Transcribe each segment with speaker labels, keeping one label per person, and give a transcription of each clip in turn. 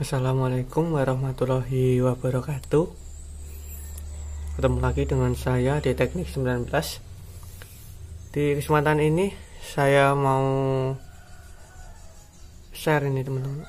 Speaker 1: Assalamualaikum warahmatullahi wabarakatuh Ketemu lagi dengan saya di Teknik 19 Di kesempatan ini saya mau share ini teman-teman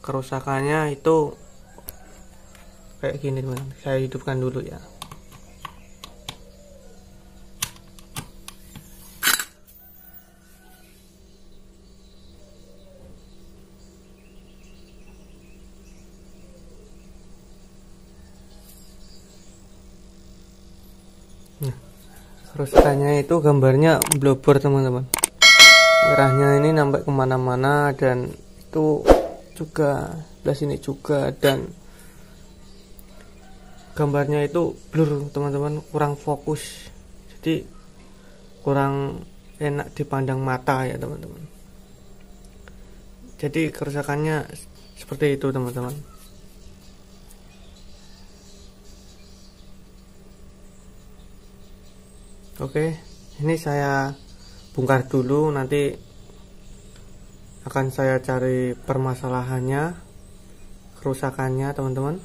Speaker 1: Kerusakannya itu kayak gini teman-teman Saya hidupkan dulu ya kerusakannya itu gambarnya blubber teman-teman Merahnya ini nampak kemana-mana dan itu juga Belah sini juga dan Gambarnya itu blur teman-teman kurang fokus Jadi kurang enak dipandang mata ya teman-teman Jadi kerusakannya seperti itu teman-teman Oke, ini saya bongkar dulu nanti akan saya cari permasalahannya, kerusakannya teman-teman.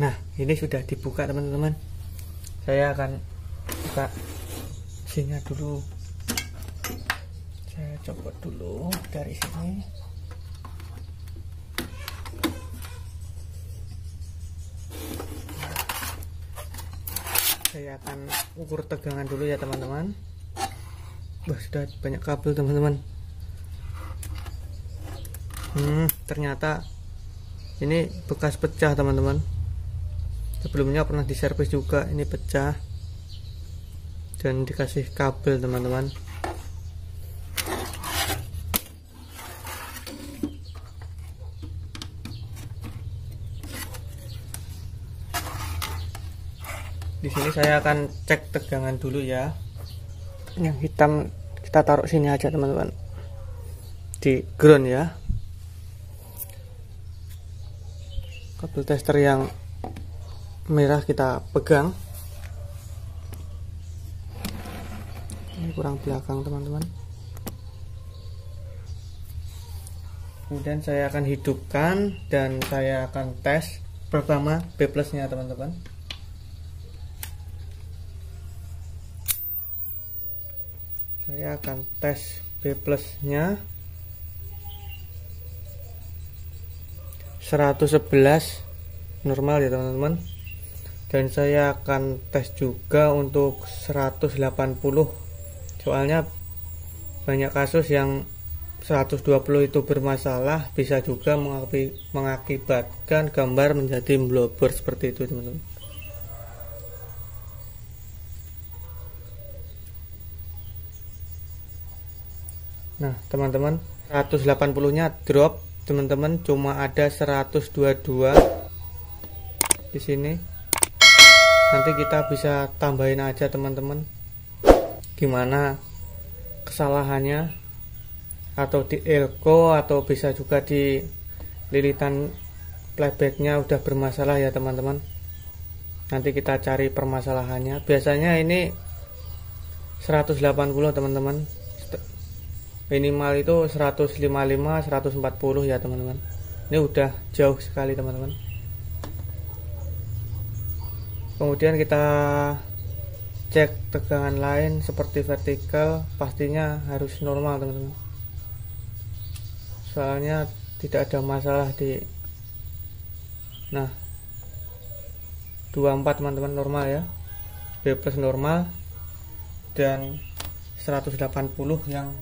Speaker 1: Nah, ini sudah dibuka teman-teman. Saya akan buka sinyal dulu. Saya copot dulu dari sini. saya akan ukur tegangan dulu ya teman-teman Wah sudah banyak kabel teman-teman hmm, ternyata ini bekas pecah teman-teman sebelumnya pernah diservis juga ini pecah dan dikasih kabel teman-teman di sini saya akan cek tegangan dulu ya yang hitam kita taruh sini aja teman-teman di ground ya kabel tester yang merah kita pegang ini kurang belakang teman-teman kemudian saya akan hidupkan dan saya akan tes pertama B plusnya teman-teman saya akan tes B plusnya 111 normal ya teman-teman dan saya akan tes juga untuk 180 soalnya banyak kasus yang 120 itu bermasalah bisa juga mengakibatkan gambar menjadi blobber seperti itu teman-teman Nah, teman-teman, 180-nya drop, teman-teman cuma ada 122 di sini. Nanti kita bisa tambahin aja, teman-teman. Gimana kesalahannya atau di elko atau bisa juga di lilitan playbacknya udah bermasalah ya teman-teman nanti kita cari permasalahannya biasanya ini 180 teman-teman minimal itu 155 140 ya teman-teman ini udah jauh sekali teman-teman kemudian kita cek tegangan lain seperti vertikal pastinya harus normal teman-teman soalnya tidak ada masalah di nah 24 teman-teman normal ya B plus normal dan 180 yang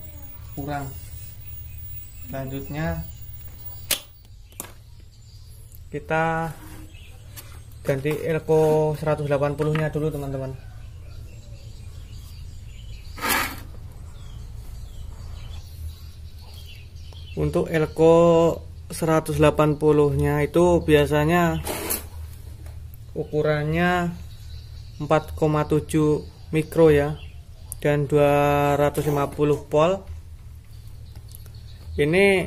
Speaker 1: kurang selanjutnya kita ganti elko 180 nya dulu teman-teman untuk elko 180 nya itu biasanya ukurannya 4,7 mikro ya dan 250 volt ini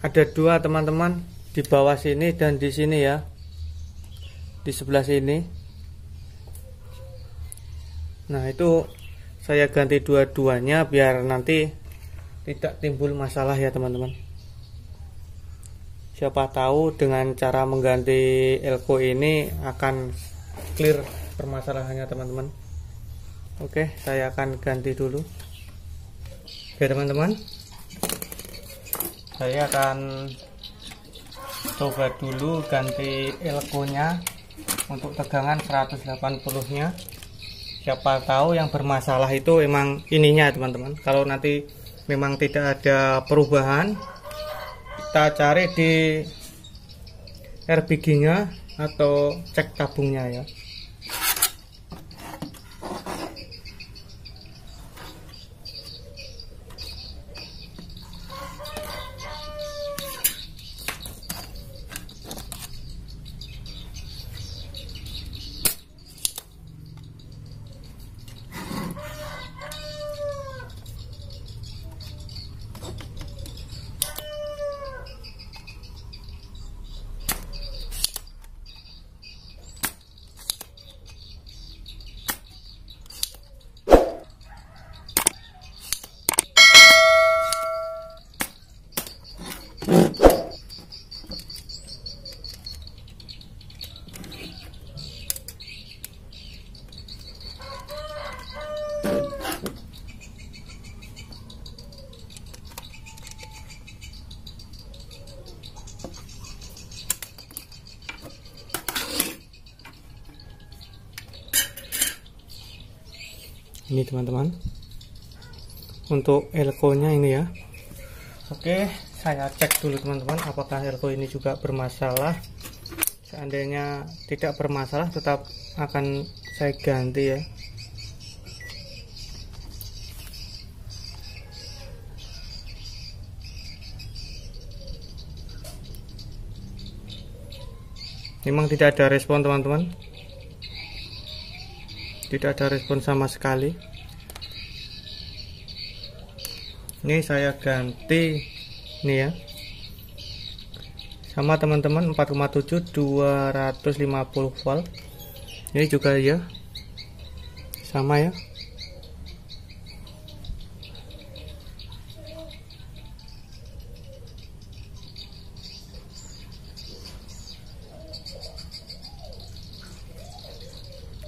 Speaker 1: ada dua teman-teman di bawah sini dan di sini ya di sebelah sini nah itu saya ganti dua-duanya biar nanti tidak timbul masalah ya teman-teman siapa tahu dengan cara mengganti elko ini akan clear permasalahannya teman-teman oke saya akan ganti dulu oke teman-teman saya akan coba dulu ganti elkonya untuk tegangan 180 nya siapa tahu yang bermasalah itu emang ininya teman-teman kalau nanti memang tidak ada perubahan kita cari di RBG nya atau cek tabungnya ya ini teman-teman untuk elko nya ini ya oke saya cek dulu teman-teman apakah elko ini juga bermasalah seandainya tidak bermasalah tetap akan saya ganti ya memang tidak ada respon teman-teman tidak ada respon sama sekali ini saya ganti ini ya sama teman-teman 4,7 250 volt ini juga ya sama ya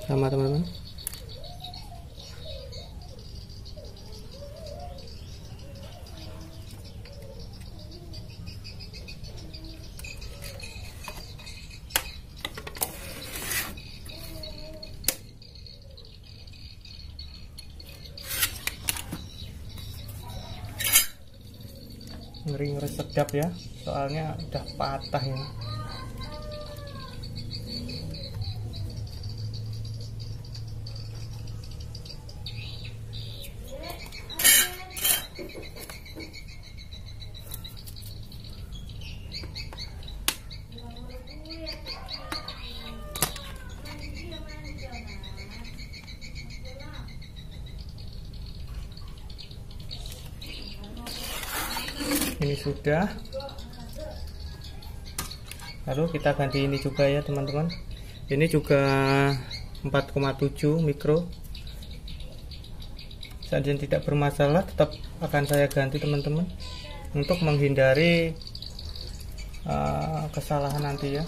Speaker 1: sama teman-teman ngeri ngeri sedap ya soalnya udah patah ya ini sudah lalu kita ganti ini juga ya teman-teman ini juga 4,7 mikro saja tidak bermasalah tetap akan saya ganti teman-teman untuk menghindari uh, kesalahan nanti ya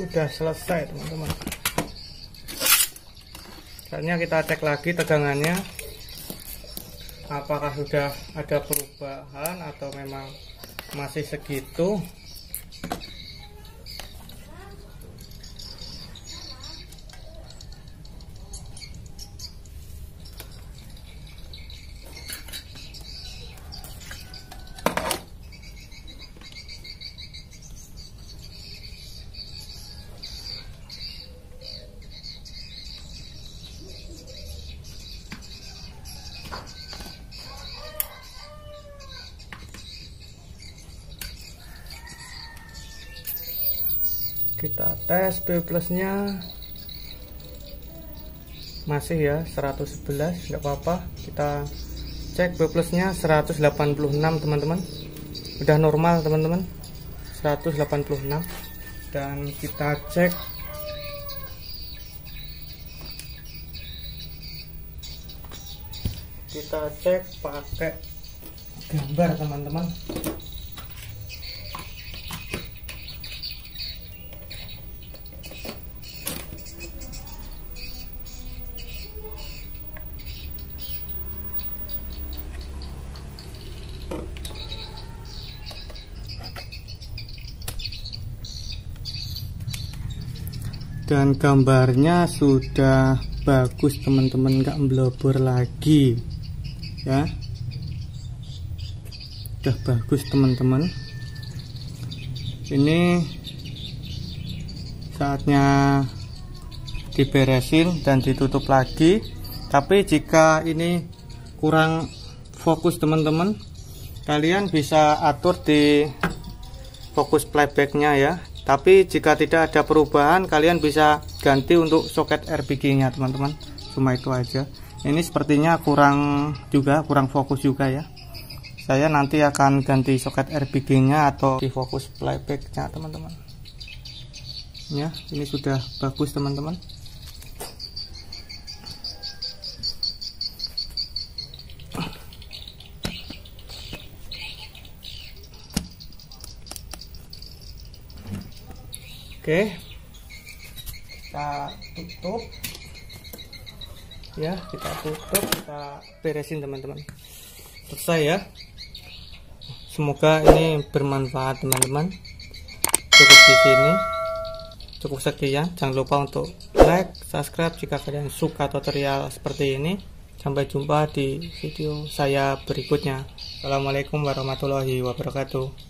Speaker 1: sudah selesai teman-teman Selanjutnya kita cek lagi tegangannya apakah sudah ada perubahan atau memang masih segitu kita tes P plusnya masih ya 111 nggak apa-apa kita cek B plusnya 186 teman-teman udah normal teman-teman 186 dan kita cek kita cek pakai gambar teman-teman dan gambarnya sudah bagus teman-teman nggak melebur lagi ya sudah bagus teman-teman ini saatnya diberesin dan ditutup lagi tapi jika ini kurang fokus teman-teman kalian bisa atur di fokus playbacknya ya tapi jika tidak ada perubahan kalian bisa ganti untuk soket RPG nya teman-teman cuma itu aja ini sepertinya kurang juga kurang fokus juga ya saya nanti akan ganti soket RPG nya atau di fokus playback nya teman-teman ya ini sudah bagus teman-teman oke kita tutup ya kita tutup kita beresin teman-teman selesai ya semoga ini bermanfaat teman-teman cukup di sini cukup sekian jangan lupa untuk like subscribe jika kalian suka tutorial seperti ini sampai jumpa di video saya berikutnya assalamualaikum warahmatullahi wabarakatuh